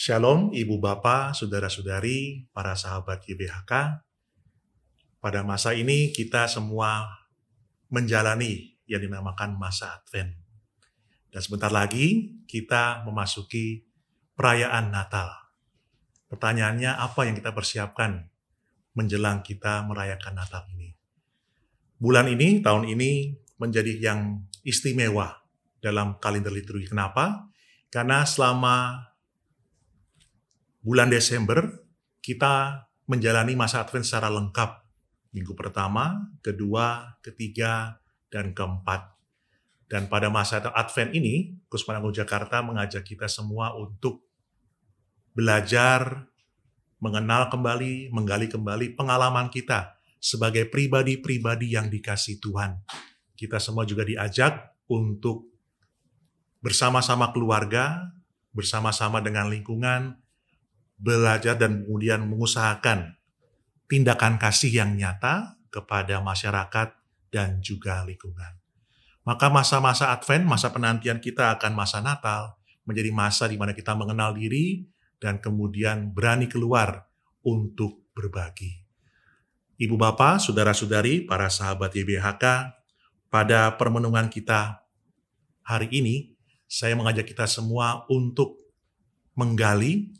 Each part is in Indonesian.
Shalom Ibu Bapak, Saudara-saudari, para sahabat YBHK. Pada masa ini kita semua menjalani yang dinamakan masa Advent. Dan sebentar lagi kita memasuki perayaan Natal. Pertanyaannya apa yang kita persiapkan menjelang kita merayakan Natal ini? Bulan ini, tahun ini menjadi yang istimewa dalam kalender liturgi. Kenapa? Karena selama bulan Desember kita menjalani masa Advent secara lengkap. Minggu pertama, kedua, ketiga, dan keempat. Dan pada masa Advent ini, Kusmananggung Jakarta mengajak kita semua untuk belajar, mengenal kembali, menggali kembali pengalaman kita sebagai pribadi-pribadi yang dikasih Tuhan. Kita semua juga diajak untuk bersama-sama keluarga, bersama-sama dengan lingkungan, belajar dan kemudian mengusahakan tindakan kasih yang nyata kepada masyarakat dan juga lingkungan. Maka masa-masa Advent, masa penantian kita akan masa Natal, menjadi masa di mana kita mengenal diri dan kemudian berani keluar untuk berbagi. Ibu bapak, saudara-saudari, para sahabat YBHK, pada permenungan kita hari ini, saya mengajak kita semua untuk menggali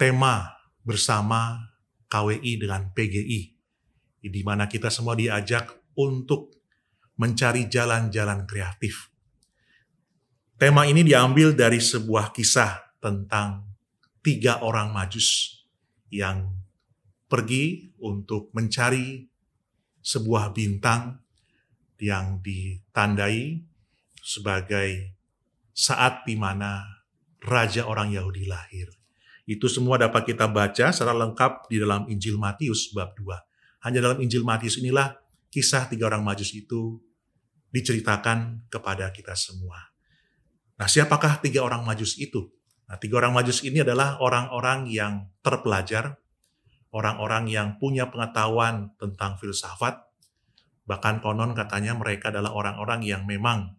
tema bersama KWI dengan PGI, di mana kita semua diajak untuk mencari jalan-jalan kreatif. Tema ini diambil dari sebuah kisah tentang tiga orang majus yang pergi untuk mencari sebuah bintang yang ditandai sebagai saat di mana Raja orang Yahudi lahir. Itu semua dapat kita baca secara lengkap di dalam Injil Matius bab 2. Hanya dalam Injil Matius inilah kisah tiga orang majus itu diceritakan kepada kita semua. Nah, siapakah tiga orang majus itu? Nah, tiga orang majus ini adalah orang-orang yang terpelajar, orang-orang yang punya pengetahuan tentang filsafat, bahkan konon katanya mereka adalah orang-orang yang memang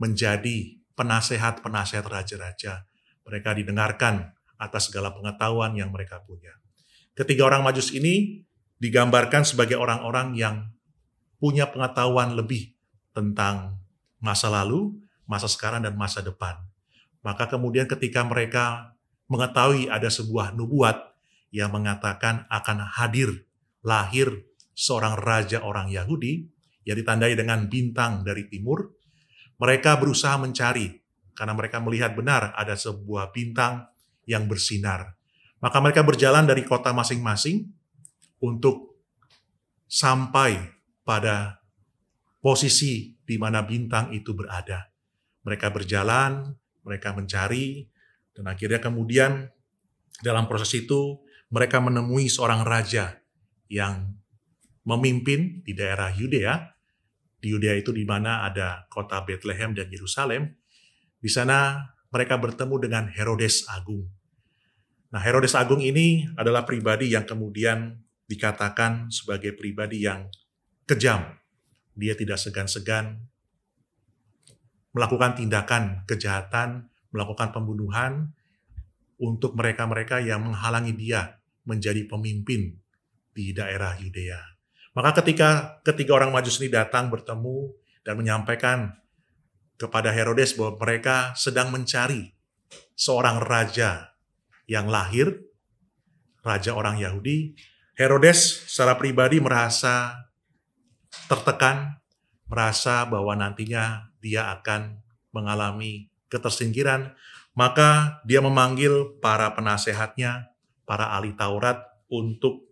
menjadi penasehat-penasehat raja-raja. Mereka didengarkan atas segala pengetahuan yang mereka punya. Ketiga orang majus ini digambarkan sebagai orang-orang yang punya pengetahuan lebih tentang masa lalu, masa sekarang, dan masa depan. Maka kemudian ketika mereka mengetahui ada sebuah nubuat yang mengatakan akan hadir, lahir seorang raja orang Yahudi, yang ditandai dengan bintang dari timur, mereka berusaha mencari, karena mereka melihat benar ada sebuah bintang yang bersinar. Maka mereka berjalan dari kota masing-masing untuk sampai pada posisi di mana bintang itu berada. Mereka berjalan, mereka mencari, dan akhirnya kemudian dalam proses itu mereka menemui seorang raja yang memimpin di daerah Yudea. Di Yudea itu di mana ada kota Bethlehem dan Yerusalem. Di sana mereka bertemu dengan Herodes Agung. Nah, Herodes Agung ini adalah pribadi yang kemudian dikatakan sebagai pribadi yang kejam. Dia tidak segan-segan melakukan tindakan kejahatan, melakukan pembunuhan untuk mereka-mereka yang menghalangi dia menjadi pemimpin di daerah Yudea. Maka ketika ketiga orang majus ini datang bertemu dan menyampaikan kepada Herodes bahwa mereka sedang mencari seorang raja yang lahir, raja orang Yahudi. Herodes secara pribadi merasa tertekan, merasa bahwa nantinya dia akan mengalami ketersingkiran, maka dia memanggil para penasehatnya, para ahli Taurat untuk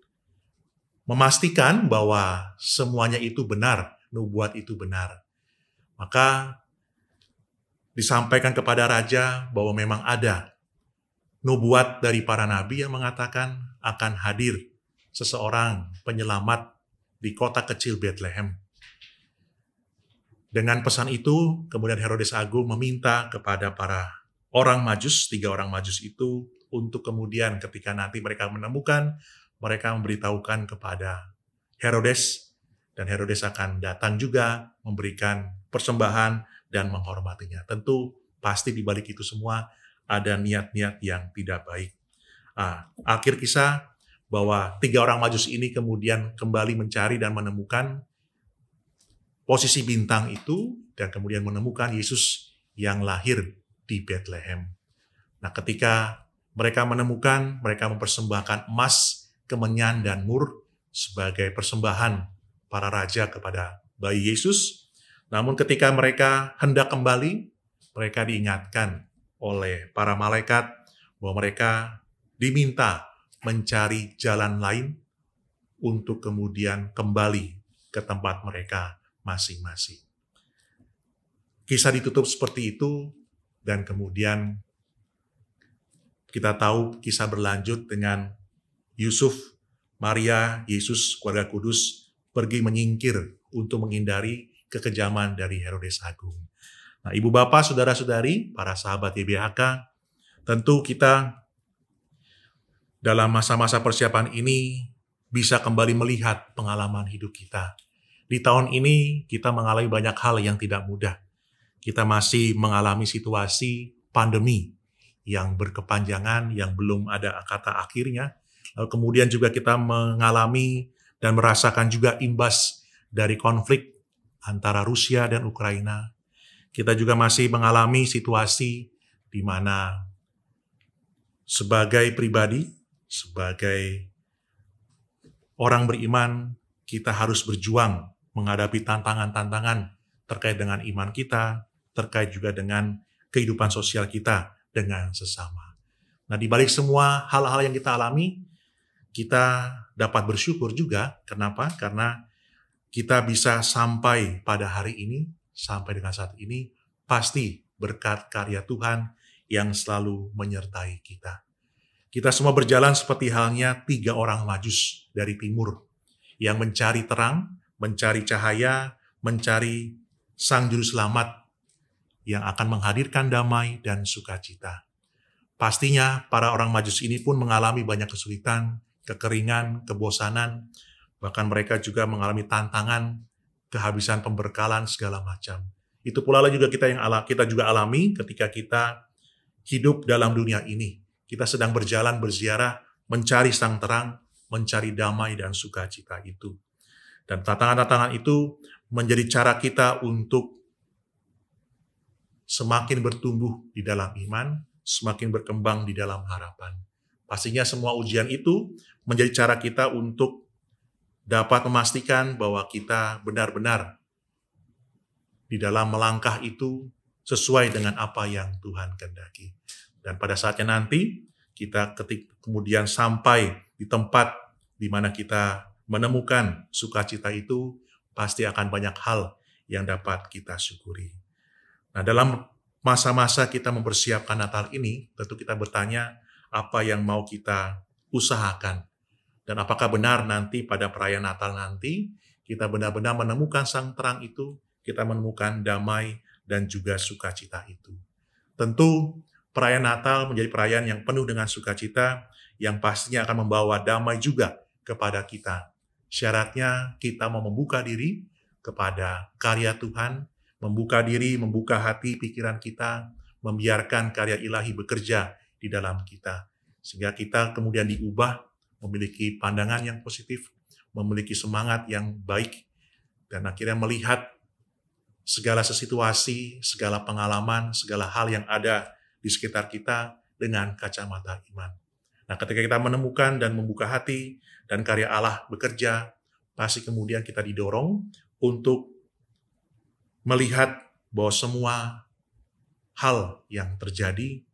memastikan bahwa semuanya itu benar, nubuat itu benar. Maka disampaikan kepada raja bahwa memang ada nubuat dari para nabi yang mengatakan akan hadir seseorang penyelamat di kota kecil Bethlehem. Dengan pesan itu, kemudian Herodes Agung meminta kepada para orang majus, tiga orang majus itu, untuk kemudian ketika nanti mereka menemukan, mereka memberitahukan kepada Herodes, dan Herodes akan datang juga memberikan persembahan dan menghormatinya. Tentu pasti di balik itu semua ada niat-niat yang tidak baik. Nah, akhir kisah bahwa tiga orang majus ini kemudian kembali mencari dan menemukan posisi bintang itu dan kemudian menemukan Yesus yang lahir di Bethlehem. Nah, ketika mereka menemukan, mereka mempersembahkan emas, kemenyan dan mur sebagai persembahan para raja kepada bayi Yesus namun ketika mereka hendak kembali, mereka diingatkan oleh para malaikat bahwa mereka diminta mencari jalan lain untuk kemudian kembali ke tempat mereka masing-masing. Kisah ditutup seperti itu dan kemudian kita tahu kisah berlanjut dengan Yusuf, Maria, Yesus, keluarga kudus pergi menyingkir untuk menghindari kekejaman dari Herodes Agung. Nah, Ibu Bapak, saudara-saudari, para sahabat YBHK, tentu kita dalam masa-masa persiapan ini bisa kembali melihat pengalaman hidup kita. Di tahun ini kita mengalami banyak hal yang tidak mudah. Kita masih mengalami situasi pandemi yang berkepanjangan, yang belum ada kata akhirnya. Lalu kemudian juga kita mengalami dan merasakan juga imbas dari konflik antara Rusia dan Ukraina, kita juga masih mengalami situasi di mana sebagai pribadi, sebagai orang beriman, kita harus berjuang menghadapi tantangan-tantangan terkait dengan iman kita, terkait juga dengan kehidupan sosial kita dengan sesama. Nah, di balik semua hal-hal yang kita alami, kita dapat bersyukur juga. Kenapa? Karena kita bisa sampai pada hari ini, sampai dengan saat ini, pasti berkat karya Tuhan yang selalu menyertai kita. Kita semua berjalan seperti halnya tiga orang majus dari timur yang mencari terang, mencari cahaya, mencari sang juru selamat yang akan menghadirkan damai dan sukacita. Pastinya para orang majus ini pun mengalami banyak kesulitan, kekeringan, kebosanan, Bahkan mereka juga mengalami tantangan kehabisan pemberkalan segala macam. Itu pula juga kita yang ala, kita juga alami ketika kita hidup dalam dunia ini. Kita sedang berjalan berziarah mencari sang terang, mencari damai dan sukacita itu. Dan tantangan-tantangan itu menjadi cara kita untuk semakin bertumbuh di dalam iman, semakin berkembang di dalam harapan. Pastinya semua ujian itu menjadi cara kita untuk dapat memastikan bahwa kita benar-benar di dalam melangkah itu sesuai dengan apa yang Tuhan kehendaki. Dan pada saatnya nanti kita ketik kemudian sampai di tempat di mana kita menemukan sukacita itu pasti akan banyak hal yang dapat kita syukuri. Nah, dalam masa-masa kita mempersiapkan Natal ini, tentu kita bertanya apa yang mau kita usahakan dan apakah benar nanti pada perayaan Natal nanti kita benar-benar menemukan sang terang itu, kita menemukan damai dan juga sukacita itu. Tentu perayaan Natal menjadi perayaan yang penuh dengan sukacita yang pastinya akan membawa damai juga kepada kita. Syaratnya kita mau membuka diri kepada karya Tuhan, membuka diri, membuka hati, pikiran kita, membiarkan karya ilahi bekerja di dalam kita. Sehingga kita kemudian diubah memiliki pandangan yang positif, memiliki semangat yang baik, dan akhirnya melihat segala situasi, segala pengalaman, segala hal yang ada di sekitar kita dengan kacamata iman. Nah, ketika kita menemukan dan membuka hati dan karya Allah bekerja, pasti kemudian kita didorong untuk melihat bahwa semua hal yang terjadi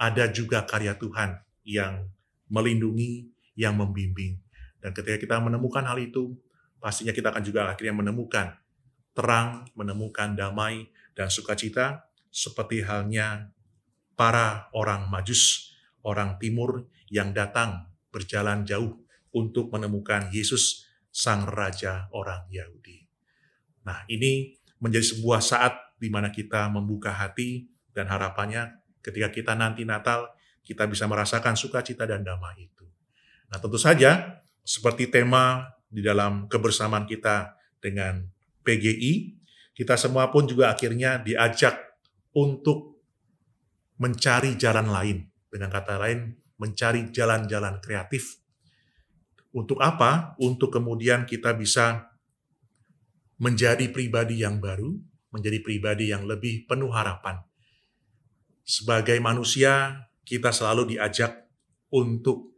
ada juga karya Tuhan yang melindungi, yang membimbing. Dan ketika kita menemukan hal itu, pastinya kita akan juga akhirnya menemukan terang, menemukan damai dan sukacita seperti halnya para orang majus, orang timur yang datang berjalan jauh untuk menemukan Yesus, sang Raja orang Yahudi. Nah ini menjadi sebuah saat di mana kita membuka hati dan harapannya ketika kita nanti Natal, kita bisa merasakan sukacita dan damai itu. Nah tentu saja seperti tema di dalam kebersamaan kita dengan PGI, kita semua pun juga akhirnya diajak untuk mencari jalan lain. Dengan kata lain, mencari jalan-jalan kreatif. Untuk apa? Untuk kemudian kita bisa menjadi pribadi yang baru, menjadi pribadi yang lebih penuh harapan. Sebagai manusia, kita selalu diajak untuk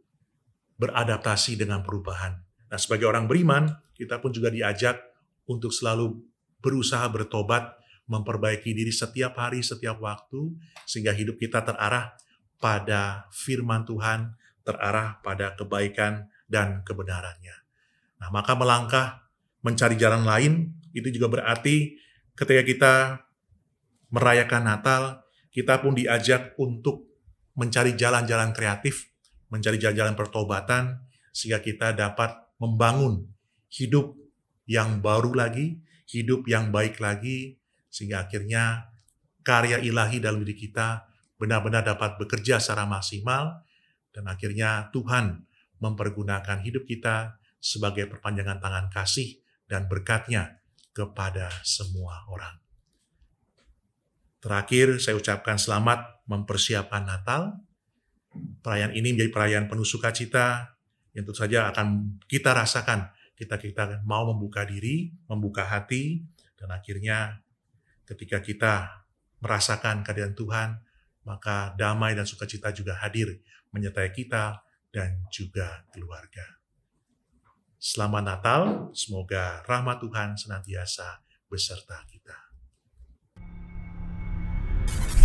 beradaptasi dengan perubahan. Nah, sebagai orang beriman, kita pun juga diajak untuk selalu berusaha bertobat, memperbaiki diri setiap hari, setiap waktu, sehingga hidup kita terarah pada firman Tuhan, terarah pada kebaikan dan kebenarannya. Nah, maka melangkah mencari jalan lain itu juga berarti ketika kita merayakan Natal, kita pun diajak untuk mencari jalan-jalan kreatif mencari jalan-jalan pertobatan sehingga kita dapat membangun hidup yang baru lagi, hidup yang baik lagi, sehingga akhirnya karya ilahi dalam diri kita benar-benar dapat bekerja secara maksimal, dan akhirnya Tuhan mempergunakan hidup kita sebagai perpanjangan tangan kasih dan berkatnya kepada semua orang. Terakhir, saya ucapkan selamat mempersiapkan Natal, perayaan ini menjadi perayaan penuh sukacita yang tentu saja akan kita rasakan. Kita kita mau membuka diri, membuka hati, dan akhirnya ketika kita merasakan kehadiran Tuhan, maka damai dan sukacita juga hadir menyertai kita dan juga keluarga. Selamat Natal, semoga rahmat Tuhan senantiasa beserta kita.